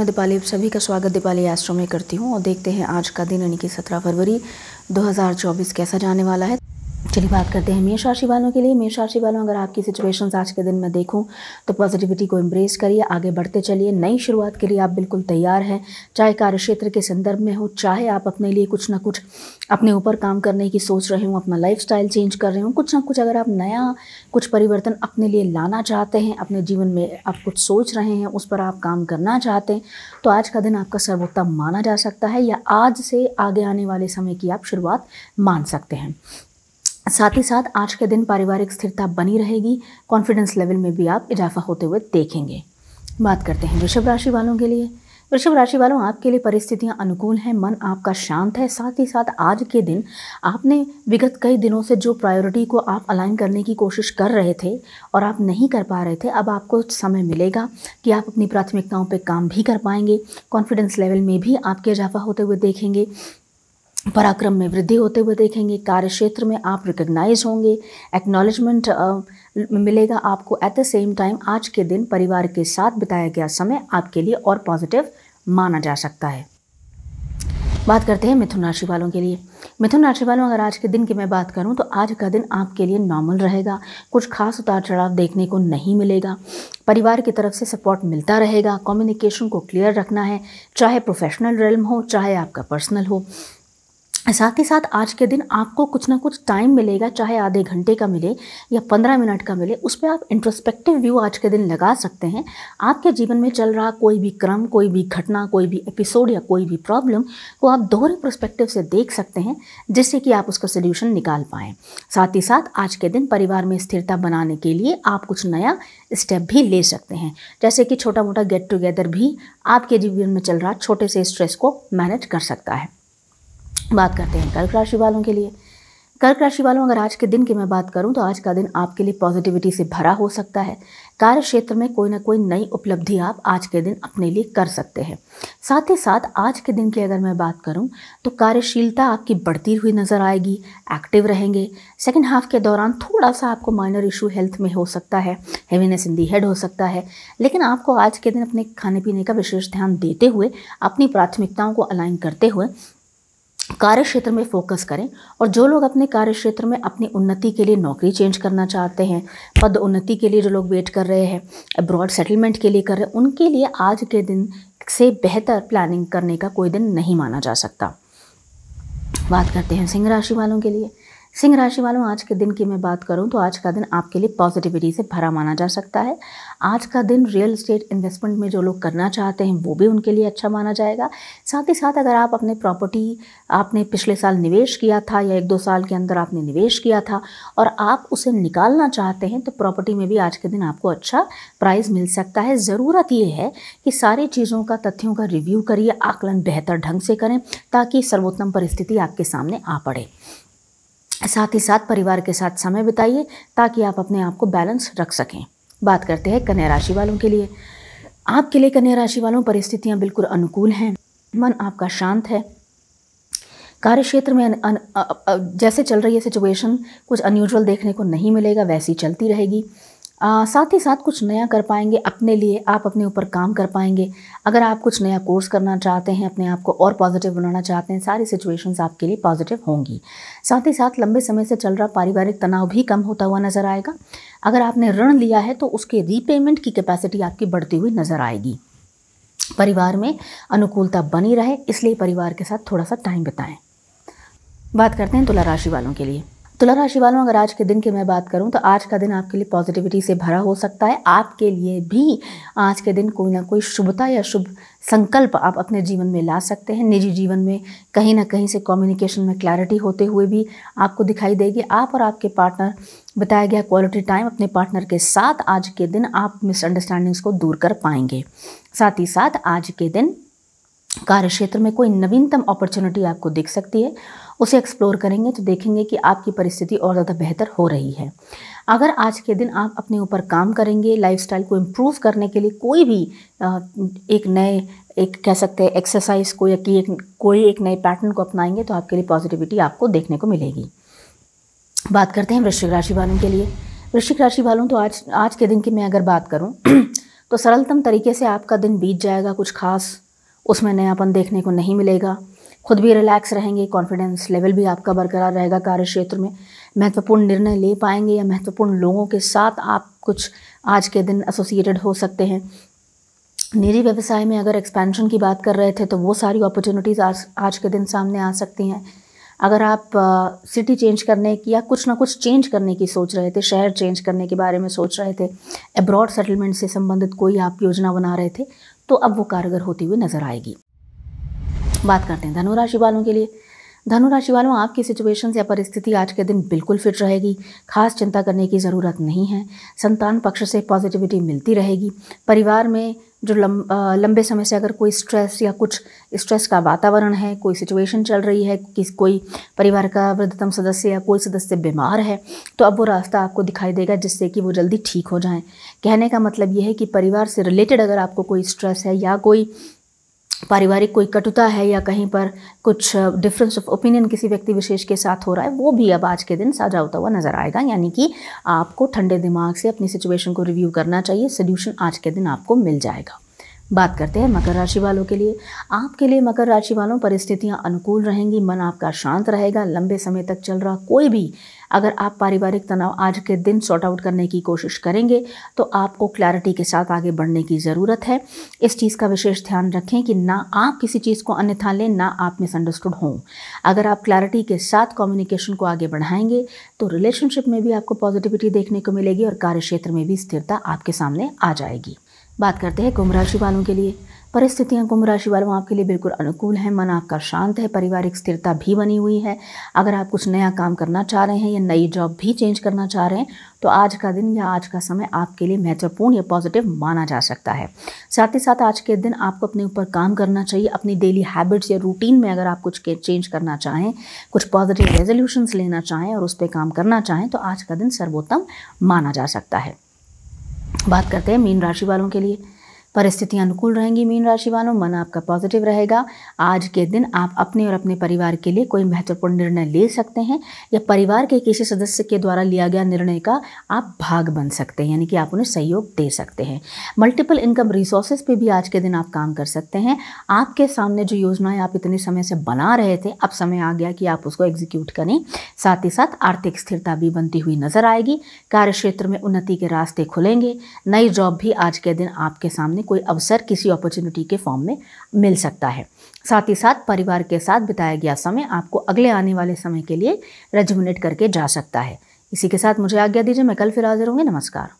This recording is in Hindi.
मैं दीपाली आप सभी का स्वागत दीपाली एस्ट्रो में करती हूँ और देखते हैं आज का दिन यानी कि 17 फरवरी 2024 कैसा जाने वाला है चलिए बात करते हैं मेष राशि वालों के लिए मेष राशि वालों अगर आपकी सिचुएशंस आज के दिन में देखूं तो पॉजिटिविटी को एम्ब्रेस करिए आगे बढ़ते चलिए नई शुरुआत के लिए आप बिल्कुल तैयार हैं चाहे कार्य क्षेत्र के संदर्भ में हो चाहे आप अपने लिए कुछ ना कुछ अपने ऊपर काम करने की सोच रहे हो अपना लाइफ चेंज कर रहे हो कुछ ना कुछ अगर आप नया कुछ परिवर्तन अपने लिए लाना चाहते हैं अपने जीवन में आप कुछ सोच रहे हैं उस पर आप काम करना चाहते हैं तो आज का दिन आपका सर्वोत्तम माना जा सकता है या आज से आगे आने वाले समय की आप शुरुआत मान सकते हैं साथ ही साथ आज के दिन पारिवारिक स्थिरता बनी रहेगी कॉन्फिडेंस लेवल में भी आप इजाफा होते हुए देखेंगे बात करते हैं वृषभ राशि वालों के लिए वृषभ राशि वालों आपके लिए परिस्थितियां अनुकूल हैं मन आपका शांत है साथ ही साथ आज के दिन आपने विगत कई दिनों से जो प्रायोरिटी को आप अलाइन करने की कोशिश कर रहे थे और आप नहीं कर पा रहे थे अब आपको समय मिलेगा कि आप अपनी प्राथमिकताओं पर काम भी कर पाएंगे कॉन्फिडेंस लेवल में भी आपके इजाफा होते हुए देखेंगे पराक्रम में वृद्धि होते हुए देखेंगे कार्य क्षेत्र में आप रिकग्नाइज होंगे एक्नॉलेजमेंट मिलेगा आपको एट द सेम टाइम आज के दिन परिवार के साथ बिताया गया समय आपके लिए और पॉजिटिव माना जा सकता है बात करते हैं मिथुन राशि वालों के लिए मिथुन राशि वालों अगर आज के दिन की मैं बात करूं तो आज का दिन आपके लिए नॉर्मल रहेगा कुछ खास उतार चढ़ाव देखने को नहीं मिलेगा परिवार की तरफ से सपोर्ट मिलता रहेगा कम्युनिकेशन को क्लियर रखना है चाहे प्रोफेशनल रेलम हो चाहे आपका पर्सनल हो साथ ही साथ आज के दिन आपको कुछ ना कुछ टाइम मिलेगा चाहे आधे घंटे का मिले या पंद्रह मिनट का मिले उस पर आप इंट्रोस्पेक्टिव व्यू आज के दिन लगा सकते हैं आपके जीवन में चल रहा कोई भी क्रम कोई भी घटना कोई भी एपिसोड या कोई भी प्रॉब्लम को आप दोहरे प्रोस्पेक्टिव से देख सकते हैं जिससे कि आप उसका सोल्यूशन निकाल पाएँ साथ ही साथ आज के दिन परिवार में स्थिरता बनाने के लिए आप कुछ नया स्टेप भी ले सकते हैं जैसे कि छोटा मोटा गेट टुगेदर भी आपके जीवन में चल रहा छोटे से स्ट्रेस को मैनेज कर सकता है बात करते हैं कर्क राशि वालों के लिए कर्क राशि वालों अगर आज के दिन की मैं बात करूं तो आज का दिन आपके लिए पॉजिटिविटी से भरा हो सकता है कार्य क्षेत्र में कोई ना कोई नई उपलब्धि आप आज के दिन अपने लिए कर सकते हैं साथ ही साथ आज के दिन की अगर मैं बात करूं तो कार्यशीलता आपकी बढ़ती हुई नज़र आएगी एक्टिव रहेंगे सेकेंड हाफ के दौरान थोड़ा सा आपको माइनर इशू हेल्थ में हो सकता है हेवीनेस इन दी हेड हो सकता है लेकिन आपको आज के दिन अपने खाने पीने का विशेष ध्यान देते हुए अपनी प्राथमिकताओं को अलाइन करते हुए कार्य क्षेत्र में फोकस करें और जो लोग अपने कार्य क्षेत्र में अपनी उन्नति के लिए नौकरी चेंज करना चाहते हैं पद उन्नति के लिए जो लोग वेट कर रहे हैं अब्रॉड सेटलमेंट के लिए कर रहे हैं उनके लिए आज के दिन से बेहतर प्लानिंग करने का कोई दिन नहीं माना जा सकता बात करते हैं सिंह राशि वालों के लिए सिंह राशि वालों आज के दिन की मैं बात करूं तो आज का दिन आपके लिए पॉजिटिविटी से भरा माना जा सकता है आज का दिन रियल एस्टेट इन्वेस्टमेंट में जो लोग करना चाहते हैं वो भी उनके लिए अच्छा माना जाएगा साथ ही साथ अगर आप अपने प्रॉपर्टी आपने पिछले साल निवेश किया था या एक दो साल के अंदर आपने निवेश किया था और आप उसे निकालना चाहते हैं तो प्रॉपर्टी में भी आज के दिन आपको अच्छा प्राइस मिल सकता है ज़रूरत ये है कि सारी चीज़ों का तथ्यों का रिव्यू करिए आकलन बेहतर ढंग से करें ताकि सर्वोत्तम परिस्थिति आपके सामने आ पड़े साथ ही साथ परिवार के साथ समय बिताइए ताकि आप अपने आप को बैलेंस रख सकें बात करते हैं कन्या राशि वालों के लिए आपके लिए कन्या राशि वालों परिस्थितियाँ बिल्कुल अनुकूल हैं मन आपका शांत है कार्य क्षेत्र में अन, अन, अ, अ, जैसे चल रही है सिचुएशन कुछ अनयूजुअल देखने को नहीं मिलेगा वैसी चलती रहेगी आ, साथ ही साथ कुछ नया कर पाएंगे अपने लिए आप अपने ऊपर काम कर पाएंगे अगर आप कुछ नया कोर्स करना चाहते हैं अपने आप को और पॉजिटिव बनाना चाहते हैं सारी सिचुएशंस आपके लिए पॉजिटिव होंगी साथ ही साथ लंबे समय से चल रहा पारिवारिक तनाव भी कम होता हुआ नज़र आएगा अगर आपने ऋण लिया है तो उसके रीपेमेंट की कैपेसिटी आपकी बढ़ती हुई नज़र आएगी परिवार में अनुकूलता बनी रहे इसलिए परिवार के साथ थोड़ा सा टाइम बिताएं बात करते हैं तुला राशि वालों के लिए तुला राशि वालों अगर आज के दिन की मैं बात करूं तो आज का दिन आपके लिए पॉजिटिविटी से भरा हो सकता है आपके लिए भी आज के दिन कोई ना कोई शुभता या शुभ संकल्प आप अपने जीवन में ला सकते हैं निजी जीवन में कहीं ना कहीं से कम्युनिकेशन में क्लैरिटी होते हुए भी आपको दिखाई देगी आप और आपके पार्टनर बताया गया क्वालिटी टाइम अपने पार्टनर के साथ आज के दिन आप मिसअंडरस्टैंडिंग्स को दूर कर पाएंगे साथ ही साथ आज के दिन कार्य क्षेत्र में कोई नवीनतम अपॉर्चुनिटी आपको दिख सकती है उसे एक्सप्लोर करेंगे तो देखेंगे कि आपकी परिस्थिति और ज़्यादा बेहतर हो रही है अगर आज के दिन आप अपने ऊपर काम करेंगे लाइफ को इम्प्रूव करने के लिए कोई भी एक नए एक कह सकते हैं एक्सरसाइज को या कि एक कोई एक नए पैटर्न को अपनाएंगे तो आपके लिए पॉजिटिविटी आपको देखने को मिलेगी बात करते हैं वृश्चिक राशि वालों के लिए वृश्चिक राशि वालों तो आज आज के दिन की मैं अगर बात करूँ तो सरलतम तरीके से आपका दिन बीत जाएगा कुछ खास उसमें नयापन देखने को नहीं मिलेगा खुद भी रिलैक्स रहेंगे कॉन्फिडेंस लेवल भी आपका बरकरार रहेगा कार्य क्षेत्र में महत्वपूर्ण निर्णय ले पाएंगे या महत्वपूर्ण लोगों के साथ आप कुछ आज के दिन एसोसिएटेड हो सकते हैं निजी व्यवसाय में अगर एक्सपेंशन की बात कर रहे थे तो वो सारी अपॉर्चुनिटीज़ आज आज के दिन सामने आ सकती हैं अगर आप सिटी चेंज करने की या कुछ ना कुछ चेंज करने की सोच रहे थे शहर चेंज करने के बारे में सोच रहे थे अब्रॉड सेटलमेंट से संबंधित कोई आप योजना बना रहे थे तो अब वो कारगर होती हुई नज़र आएगी बात करते हैं धनुराशि वालों के लिए धनुराशि वालों आपकी सिचुएशन या परिस्थिति आज के दिन बिल्कुल फिट रहेगी खास चिंता करने की ज़रूरत नहीं है संतान पक्ष से पॉजिटिविटी मिलती रहेगी परिवार में जो लम, आ, लंबे समय से अगर कोई स्ट्रेस या कुछ स्ट्रेस का वातावरण है कोई सिचुएशन चल रही है किस कोई परिवार का वृद्धतम सदस्य या कोई सदस्य बीमार है तो अब वो रास्ता आपको दिखाई देगा जिससे कि वो जल्दी ठीक हो जाएं कहने का मतलब ये है कि परिवार से रिलेटेड अगर आपको कोई स्ट्रेस है या कोई पारिवारिक कोई कटुता है या कहीं पर कुछ डिफरेंस ऑफ ओपिनियन किसी व्यक्ति विशेष के साथ हो रहा है वो भी अब आज के दिन साझा होता हुआ नज़र आएगा यानी कि आपको ठंडे दिमाग से अपनी सिचुएशन को रिव्यू करना चाहिए सोल्यूशन आज के दिन आपको मिल जाएगा बात करते हैं मकर राशि वालों के लिए आपके लिए मकर राशि वालों परिस्थितियां अनुकूल रहेंगी मन आपका शांत रहेगा लंबे समय तक चल रहा कोई भी अगर आप पारिवारिक तनाव आज के दिन सॉर्ट आउट करने की कोशिश करेंगे तो आपको क्लैरिटी के साथ आगे बढ़ने की ज़रूरत है इस चीज़ का विशेष ध्यान रखें कि ना आप किसी चीज़ को अन्यथा लें ना आप मिसअंडरस्टूड हों अगर आप क्लैरिटी के साथ कम्युनिकेशन को आगे बढ़ाएंगे तो रिलेशनशिप में भी आपको पॉजिटिविटी देखने को मिलेगी और कार्य क्षेत्र में भी स्थिरता आपके सामने आ जाएगी बात करते हैं कुंभ राशि वालों के लिए परिस्थितियाँ कुंभ राशि वालों आपके लिए बिल्कुल अनुकूल हैं मन आपका शांत है पारिवारिक स्थिरता भी बनी हुई है अगर आप कुछ नया काम करना चाह रहे हैं या नई जॉब भी चेंज करना चाह रहे हैं तो आज का दिन या आज का समय आपके लिए महत्वपूर्ण या पॉजिटिव माना जा सकता है साथ ही साथ आज के दिन आपको अपने ऊपर काम करना चाहिए अपनी डेली हैबिट्स या रूटीन में अगर आप कुछ चेंज करना चाहें कुछ पॉजिटिव रेजोल्यूशंस लेना चाहें और उस पर काम करना चाहें तो आज का दिन सर्वोत्तम माना जा सकता है बात करते हैं मीन राशि वालों के लिए परिस्थितियाँ अनुकूल रहेंगी मीन राशि वालों मन आपका पॉजिटिव रहेगा आज के दिन आप अपने और अपने परिवार के लिए कोई महत्वपूर्ण निर्णय ले सकते हैं या परिवार के किसी सदस्य के द्वारा लिया गया निर्णय का आप भाग बन सकते हैं यानी कि आप उन्हें सहयोग दे सकते हैं मल्टीपल इनकम रिसोर्सेज पर भी आज के दिन आप काम कर सकते हैं आपके सामने जो योजनाएं आप इतने समय से बना रहे थे अब समय आ गया कि आप उसको एग्जीक्यूट करें साथ ही साथ आर्थिक स्थिरता भी बनती हुई नजर आएगी कार्य क्षेत्र में उन्नति के रास्ते खुलेंगे नई जॉब भी आज के दिन आपके सामने हमें कोई अवसर किसी अपॉर्चुनिटी के फॉर्म में मिल सकता है साथ ही साथ परिवार के साथ बिताया गया समय आपको अगले आने वाले समय के लिए रेजुमिनेट करके जा सकता है इसी के साथ मुझे आज्ञा दीजिए मैं कल फिर हाजिर होंगे नमस्कार